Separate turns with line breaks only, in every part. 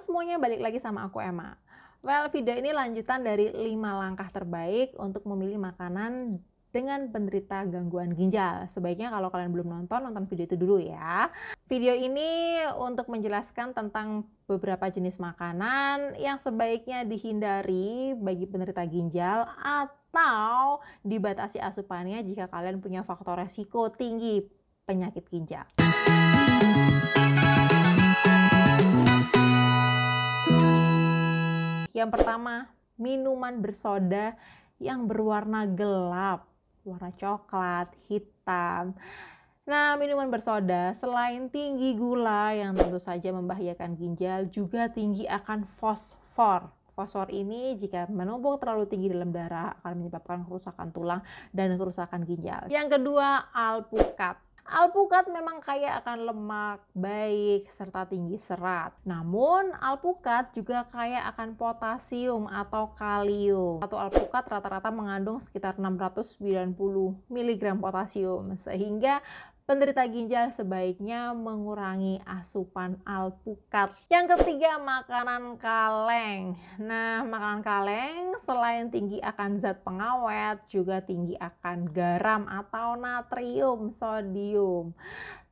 semuanya, balik lagi sama aku Emma. Well, video ini lanjutan dari 5 langkah terbaik untuk memilih makanan dengan penderita gangguan ginjal. Sebaiknya kalau kalian belum nonton, nonton video itu dulu ya. Video ini untuk menjelaskan tentang beberapa jenis makanan yang sebaiknya dihindari bagi penderita ginjal atau dibatasi asupannya jika kalian punya faktor resiko tinggi penyakit ginjal. Yang pertama, minuman bersoda yang berwarna gelap, warna coklat, hitam. Nah, minuman bersoda selain tinggi gula yang tentu saja membahayakan ginjal, juga tinggi akan fosfor. Fosfor ini jika menumpuk terlalu tinggi dalam darah akan menyebabkan kerusakan tulang dan kerusakan ginjal. Yang kedua, alpukat. Alpukat memang kaya akan lemak baik serta tinggi serat. Namun, alpukat juga kaya akan potasium atau kalium. Satu alpukat rata-rata mengandung sekitar 690 mg potasium sehingga penderita ginjal sebaiknya mengurangi asupan alpukat. Yang ketiga, makanan kaleng. Nah, makanan kaleng selain tinggi akan zat pengawet, juga tinggi akan garam atau natrium, sodium.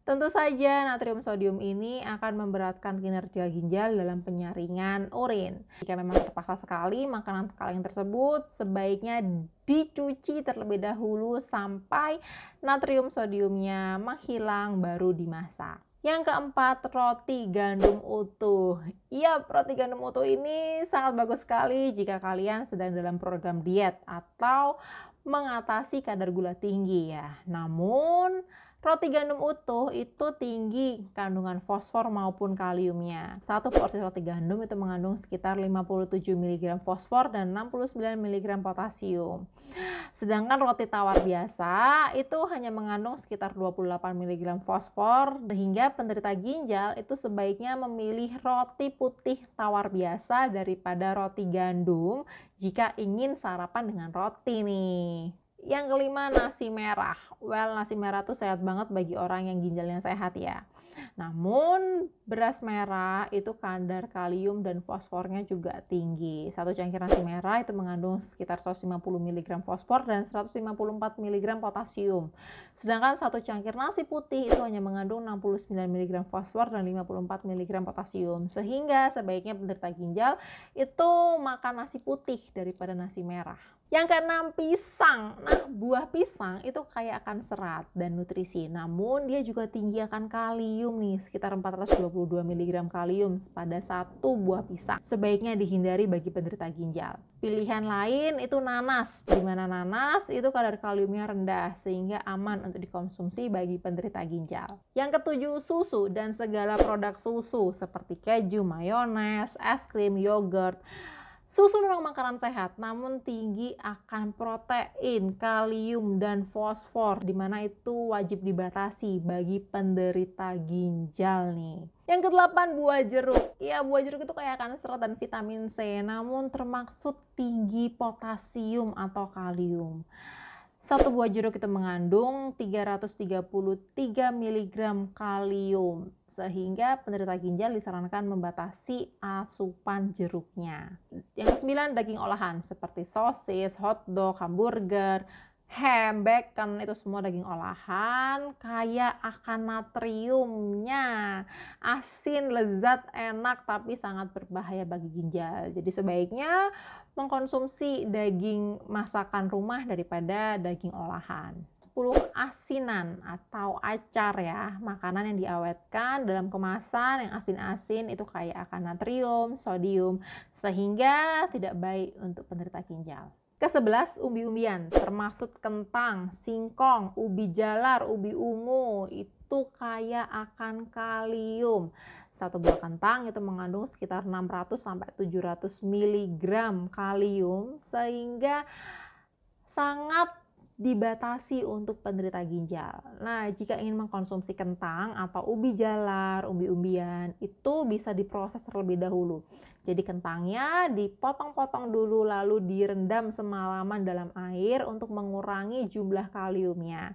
Tentu saja natrium sodium ini akan memberatkan kinerja ginjal dalam penyaringan urin. Jika memang terpaksa sekali makanan kaleng tersebut sebaiknya dicuci terlebih dahulu sampai natrium sodiumnya menghilang baru dimasak. Yang keempat, roti gandum utuh. Iya, roti gandum utuh ini sangat bagus sekali jika kalian sedang dalam program diet atau mengatasi kadar gula tinggi ya. Namun, Roti gandum utuh itu tinggi kandungan fosfor maupun kaliumnya. Satu porsi roti gandum itu mengandung sekitar 57 mg fosfor dan 69 mg potasium. Sedangkan roti tawar biasa itu hanya mengandung sekitar 28 mg fosfor sehingga penderita ginjal itu sebaiknya memilih roti putih tawar biasa daripada roti gandum jika ingin sarapan dengan roti nih. Yang kelima nasi merah. Well, nasi merah tuh sehat banget bagi orang yang ginjalnya sehat ya. Namun beras merah itu kadar kalium dan fosfornya juga tinggi. Satu cangkir nasi merah itu mengandung sekitar 150 mg fosfor dan 154 mg potasium. Sedangkan satu cangkir nasi putih itu hanya mengandung 69 mg fosfor dan 54 mg potasium. Sehingga sebaiknya penderita ginjal itu makan nasi putih daripada nasi merah. Yang keenam pisang. Nah, buah pisang itu kaya akan serat dan nutrisi. Namun dia juga tinggi akan kalium nih, sekitar 422 mg kalium pada satu buah pisang. Sebaiknya dihindari bagi penderita ginjal. Pilihan lain itu nanas, di mana nanas itu kadar kaliumnya rendah sehingga aman untuk dikonsumsi bagi penderita ginjal. Yang ketujuh susu dan segala produk susu seperti keju, mayones, es krim, yogurt, Susu memang makanan sehat, namun tinggi akan protein, kalium, dan fosfor, di mana itu wajib dibatasi bagi penderita ginjal nih. Yang kedelapan buah jeruk. Ya buah jeruk itu kayak akan serat dan vitamin C, namun termaksud tinggi potasium atau kalium. Satu buah jeruk itu mengandung 333 mg kalium sehingga penderita ginjal disarankan membatasi asupan jeruknya. Yang kesembilan, daging olahan seperti sosis, hotdog, hamburger, ham, bacon itu semua daging olahan kaya akan natriumnya. Asin, lezat, enak tapi sangat berbahaya bagi ginjal. Jadi sebaiknya mengkonsumsi daging masakan rumah daripada daging olahan asinan atau acar ya, makanan yang diawetkan dalam kemasan yang asin-asin itu kaya akan natrium, sodium, sehingga tidak baik untuk penderita ginjal. Kesebelas, umbi-umbian, termasuk kentang, singkong, ubi jalar, ubi ungu, itu kaya akan kalium satu buah kentang itu mengandung sekitar 600 sampai 700 mg kalium sehingga sangat dibatasi untuk penderita ginjal. Nah, jika ingin mengkonsumsi kentang atau ubi jalar, umbi-umbian, itu bisa diproses terlebih dahulu. Jadi kentangnya dipotong-potong dulu lalu direndam semalaman dalam air untuk mengurangi jumlah kaliumnya.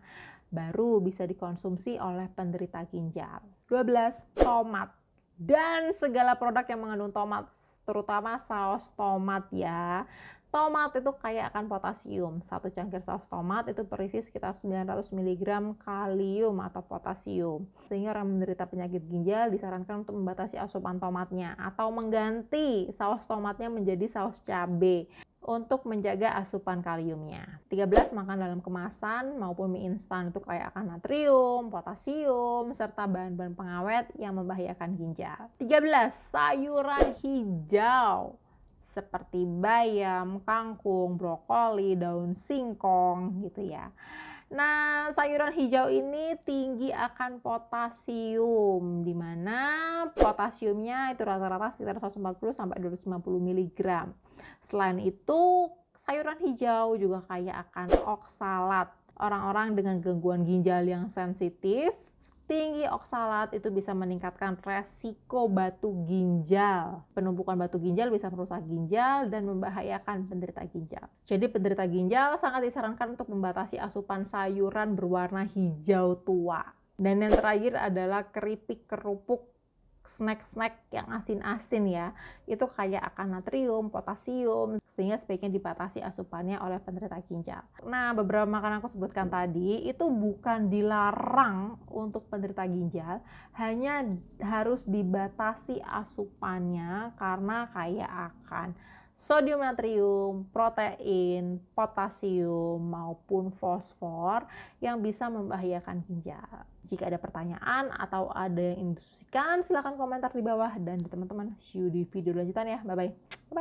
Baru bisa dikonsumsi oleh penderita ginjal. 12. Tomat dan segala produk yang mengandung tomat, terutama saus tomat ya. Tomat itu kaya akan potasium. Satu cangkir saus tomat itu berisi sekitar 900 mg kalium atau potasium. Sehingga orang menderita penyakit ginjal disarankan untuk membatasi asupan tomatnya atau mengganti saus tomatnya menjadi saus cabai untuk menjaga asupan kaliumnya. 13 makan dalam kemasan maupun mie instan itu kaya akan natrium, potasium, serta bahan-bahan pengawet yang membahayakan ginjal. 13 sayuran hijau seperti bayam, kangkung, brokoli, daun singkong gitu ya. Nah, sayuran hijau ini tinggi akan potasium, di mana potasiumnya itu rata-rata sekitar 140 sampai 250 mg. Selain itu, sayuran hijau juga kaya akan oksalat. Orang-orang dengan gangguan ginjal yang sensitif Tinggi oksalat itu bisa meningkatkan resiko batu ginjal. Penumpukan batu ginjal bisa merusak ginjal dan membahayakan penderita ginjal. Jadi penderita ginjal sangat disarankan untuk membatasi asupan sayuran berwarna hijau tua. Dan yang terakhir adalah keripik kerupuk snack-snack yang asin-asin ya. Itu kaya akan natrium, potasium, sehingga sebaiknya dibatasi asupannya oleh penderita ginjal. Nah, beberapa makanan aku sebutkan tadi itu bukan dilarang untuk penderita ginjal, hanya harus dibatasi asupannya karena kaya akan sodium natrium, protein, potasium, maupun fosfor yang bisa membahayakan ginjal. Jika ada pertanyaan atau ada yang ingin silakan komentar di bawah dan teman-teman see you di video lanjutan ya. Bye-bye.